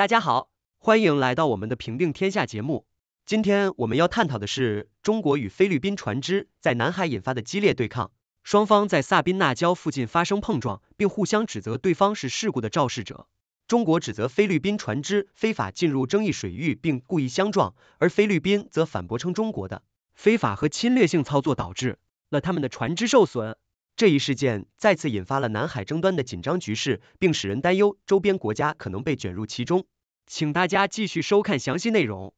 大家好，欢迎来到我们的《平定天下》节目。今天我们要探讨的是中国与菲律宾船只在南海引发的激烈对抗。双方在萨宾纳礁附近发生碰撞，并互相指责对方是事故的肇事者。中国指责菲律宾船只非法进入争议水域并故意相撞，而菲律宾则反驳称中国的非法和侵略性操作导致了他们的船只受损。这一事件再次引发了南海争端的紧张局势，并使人担忧周边国家可能被卷入其中。请大家继续收看详细内容。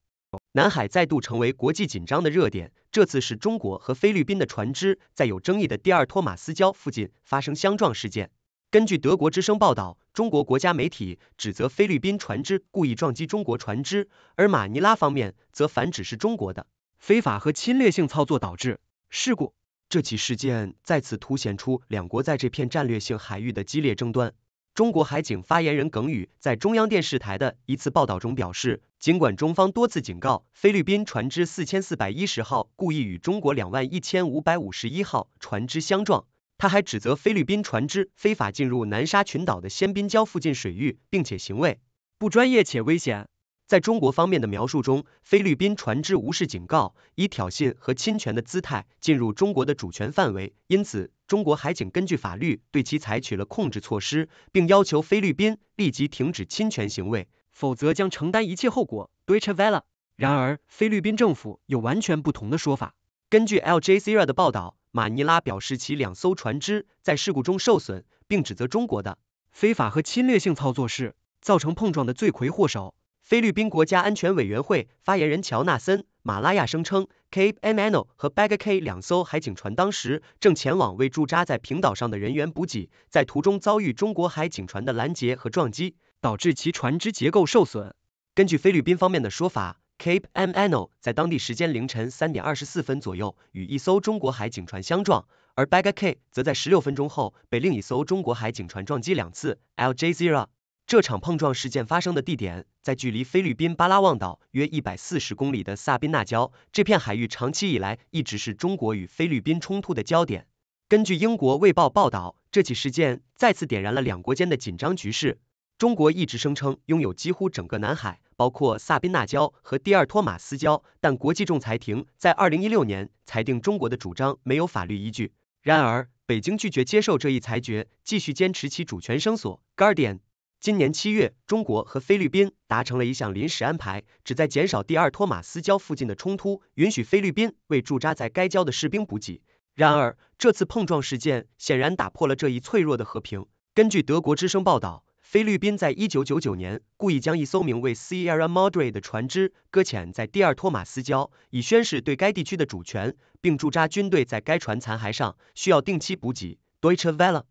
南海再度成为国际紧张的热点，这次是中国和菲律宾的船只在有争议的第二托马斯礁附近发生相撞事件。根据德国之声报道，中国国家媒体指责菲律宾船只故意撞击中国船只，而马尼拉方面则反指是中国的非法和侵略性操作导致事故。这起事件再次凸显出两国在这片战略性海域的激烈争端。中国海警发言人耿宇在中央电视台的一次报道中表示，尽管中方多次警告菲律宾船只四千四百一十号故意与中国两万一千五百五十一号船只相撞，他还指责菲律宾船只非法进入南沙群岛的仙宾礁附近水域，并且行为不专业且危险。在中国方面的描述中，菲律宾船只无视警告，以挑衅和侵权的姿态进入中国的主权范围，因此中国海警根据法律对其采取了控制措施，并要求菲律宾立即停止侵权行为，否则将承担一切后果。Deutsche Welle。然而，菲律宾政府有完全不同的说法。根据 LJ Sierra 的报道，马尼拉表示其两艘船只在事故中受损，并指责中国的非法和侵略性操作是造成碰撞的罪魁祸首。菲律宾国家安全委员会发言人乔纳森·马拉亚声称，Cape Miano 和 Bagayk 两艘海警船当时正前往为驻扎在平岛上的人员补给，在途中遭遇中国海警船的拦截和撞击，导致其船只结构受损。根据菲律宾方面的说法，Cape Miano 在当地时间凌晨三点二十四分左右与一艘中国海警船相撞，而 Bagayk 则在十六分钟后被另一艘中国海警船撞击两次。l j z e r o 这场碰撞事件发生的地点在距离菲律宾巴拉望岛约一百四十公里的萨宾纳礁这片海域，长期以来一直是中国与菲律宾冲突的焦点。根据英国《卫报》报道，这起事件再次点燃了两国间的紧张局势。中国一直声称拥有几乎整个南海，包括萨宾纳礁和第二托马斯礁，但国际仲裁庭在二零一六年裁定中国的主张没有法律依据。然而，北京拒绝接受这一裁决，继续坚持其主权声索。Guardian。今年七月，中国和菲律宾达成了一项临时安排，旨在减少第二托马斯礁附近的冲突，允许菲律宾为驻扎在该礁的士兵补给。然而，这次碰撞事件显然打破了这一脆弱的和平。根据德国之声报道，菲律宾在一九九九年故意将一艘名为 Sierra Madre 的船只搁浅在第二托马斯礁，以宣示对该地区的主权，并驻扎军队在该船残骸上，需要定期补给。Deutschwelle e。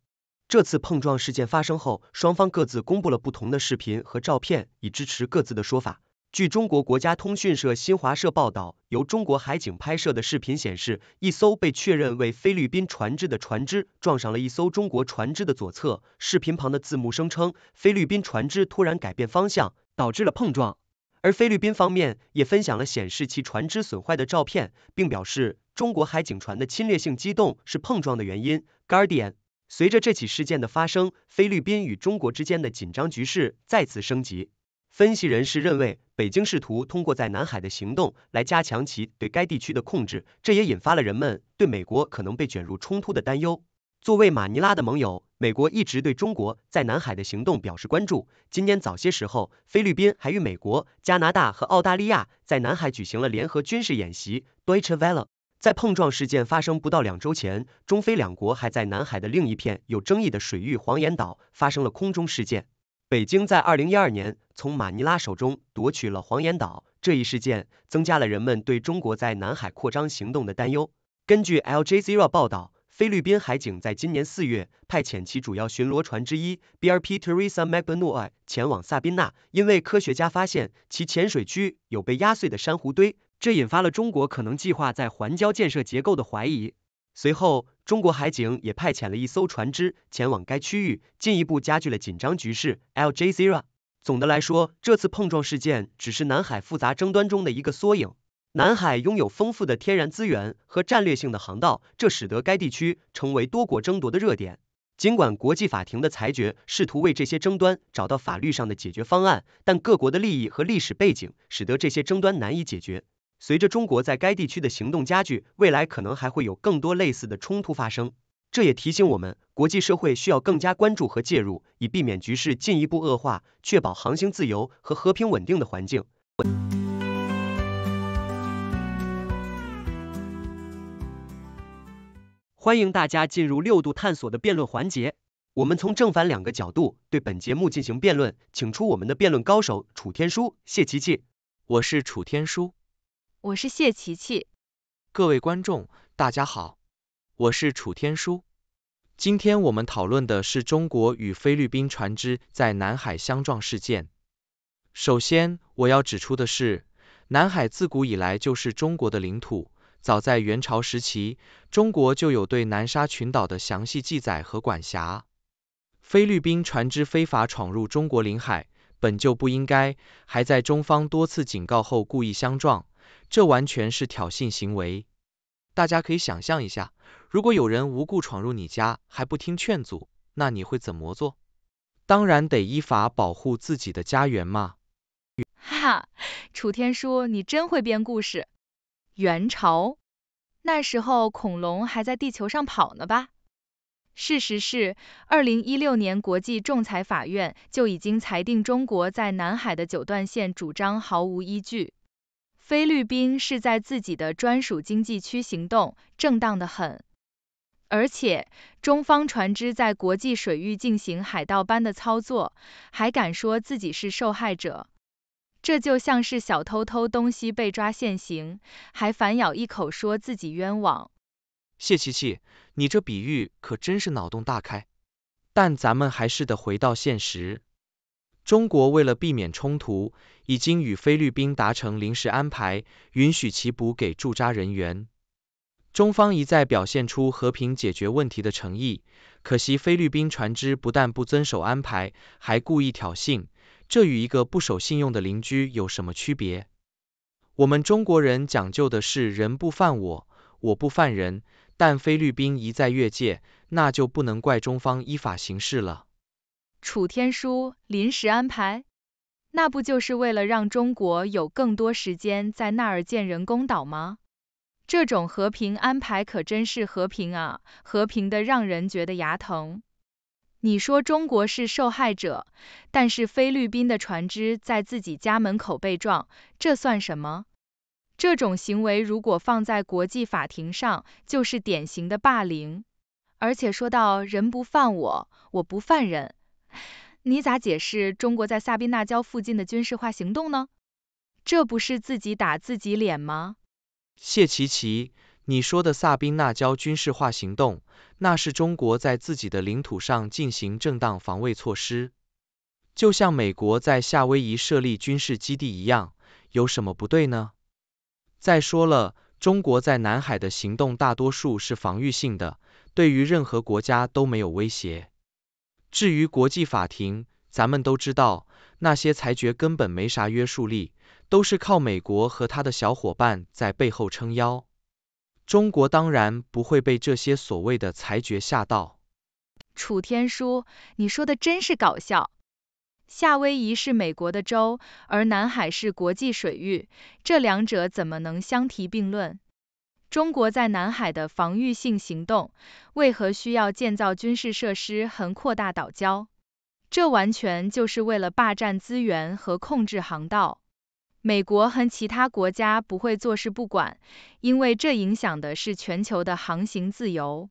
这次碰撞事件发生后，双方各自公布了不同的视频和照片，以支持各自的说法。据中国国家通讯社新华社报道，由中国海警拍摄的视频显示，一艘被确认为菲律宾船只的船只撞上了一艘中国船只的左侧。视频旁的字幕声称，菲律宾船只突然改变方向，导致了碰撞。而菲律宾方面也分享了显示其船只损坏的照片，并表示中国海警船的侵略性机动是碰撞的原因。Guardian。随着这起事件的发生，菲律宾与中国之间的紧张局势再次升级。分析人士认为，北京试图通过在南海的行动来加强其对该地区的控制，这也引发了人们对美国可能被卷入冲突的担忧。作为马尼拉的盟友，美国一直对中国在南海的行动表示关注。今年早些时候，菲律宾还与美国、加拿大和澳大利亚在南海举行了联合军事演习。在碰撞事件发生不到两周前，中菲两国还在南海的另一片有争议的水域黄岩岛发生了空中事件。北京在二零一二年从马尼拉手中夺取了黄岩岛，这一事件增加了人们对中国在南海扩张行动的担忧。根据 LJ Zero 报道，菲律宾海警在今年四月派遣其主要巡逻船之一 BRP Teresa Magbanua 前往萨宾纳，因为科学家发现其潜水区有被压碎的珊瑚堆。这引发了中国可能计划在环礁建设结构的怀疑。随后，中国海警也派遣了一艘船只前往该区域，进一步加剧了紧张局势。l j z e r o 总的来说，这次碰撞事件只是南海复杂争端中的一个缩影。南海拥有丰富的天然资源和战略性的航道，这使得该地区成为多国争夺的热点。尽管国际法庭的裁决试图为这些争端找到法律上的解决方案，但各国的利益和历史背景使得这些争端难以解决。随着中国在该地区的行动加剧，未来可能还会有更多类似的冲突发生。这也提醒我们，国际社会需要更加关注和介入，以避免局势进一步恶化，确保航行自由和和平稳定的环境。欢迎大家进入六度探索的辩论环节，我们从正反两个角度对本节目进行辩论，请出我们的辩论高手楚天舒、谢琪琪，我是楚天舒。我是谢琪琪。各位观众，大家好，我是楚天舒。今天我们讨论的是中国与菲律宾船只在南海相撞事件。首先，我要指出的是，南海自古以来就是中国的领土，早在元朝时期，中国就有对南沙群岛的详细记载和管辖。菲律宾船只非法闯入中国领海，本就不应该，还在中方多次警告后故意相撞。这完全是挑衅行为。大家可以想象一下，如果有人无故闯入你家还不听劝阻，那你会怎么做？当然得依法保护自己的家园嘛。哈哈，楚天舒，你真会编故事。元朝？那时候恐龙还在地球上跑呢吧？事实是，二零一六年国际仲裁法院就已经裁定中国在南海的九段线主张毫无依据。菲律宾是在自己的专属经济区行动，正当的很。而且，中方船只在国际水域进行海盗般的操作，还敢说自己是受害者？这就像是小偷偷东西被抓现行，还反咬一口说自己冤枉。谢琪琪，你这比喻可真是脑洞大开。但咱们还是得回到现实。中国为了避免冲突，已经与菲律宾达成临时安排，允许其补给驻扎人员。中方一再表现出和平解决问题的诚意，可惜菲律宾船只不但不遵守安排，还故意挑衅，这与一个不守信用的邻居有什么区别？我们中国人讲究的是“人不犯我，我不犯人”，但菲律宾一再越界，那就不能怪中方依法行事了。楚天舒临时安排，那不就是为了让中国有更多时间在那儿建人工岛吗？这种和平安排可真是和平啊，和平的让人觉得牙疼。你说中国是受害者，但是菲律宾的船只在自己家门口被撞，这算什么？这种行为如果放在国际法庭上，就是典型的霸凌。而且说到人不犯我，我不犯人。你咋解释中国在萨宾纳礁附近的军事化行动呢？这不是自己打自己脸吗？谢琪琪，你说的萨宾纳礁军事化行动，那是中国在自己的领土上进行正当防卫措施，就像美国在夏威夷设立军事基地一样，有什么不对呢？再说了，中国在南海的行动大多数是防御性的，对于任何国家都没有威胁。至于国际法庭，咱们都知道，那些裁决根本没啥约束力，都是靠美国和他的小伙伴在背后撑腰。中国当然不会被这些所谓的裁决吓到。楚天舒，你说的真是搞笑。夏威夷是美国的州，而南海是国际水域，这两者怎么能相提并论？中国在南海的防御性行动，为何需要建造军事设施和扩大岛礁？这完全就是为了霸占资源和控制航道。美国和其他国家不会坐视不管，因为这影响的是全球的航行自由。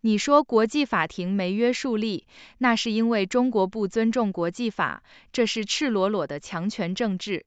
你说国际法庭没约束力，那是因为中国不尊重国际法，这是赤裸裸的强权政治。